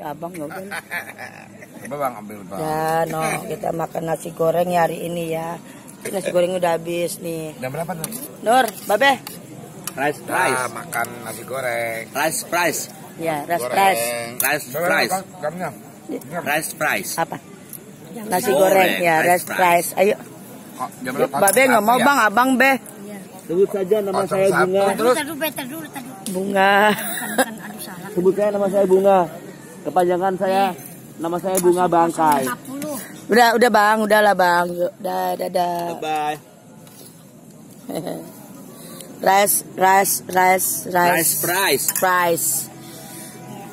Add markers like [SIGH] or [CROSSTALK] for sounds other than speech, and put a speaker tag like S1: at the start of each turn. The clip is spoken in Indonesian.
S1: Abang ya udah. [LAUGHS] Bang ambil
S2: bang. Ya, no, kita makan nasi goreng ya hari ini ya. Nasi goreng udah habis nih. Udah berapa Nur? Nur, Babe.
S3: Rice price. Nah, makan nasi goreng. Rice price. Ya, rice price. Rice price. Rice price. Apa?
S2: Nasi goreng, ya, rice price.
S3: Ayo. Oh,
S1: babe nggak mau iya. bang, abang be. Sebut saja nama saya Bunga. Terus. Bunga. Sebut saja nama saya Bunga. Kepanjangan saya nama saya Bunga Bangkai. Udah udah Bang, udahlah Bang. Udah dadah. Bye. [LAUGHS] rice, rice, rice, rice. Rice price. Price.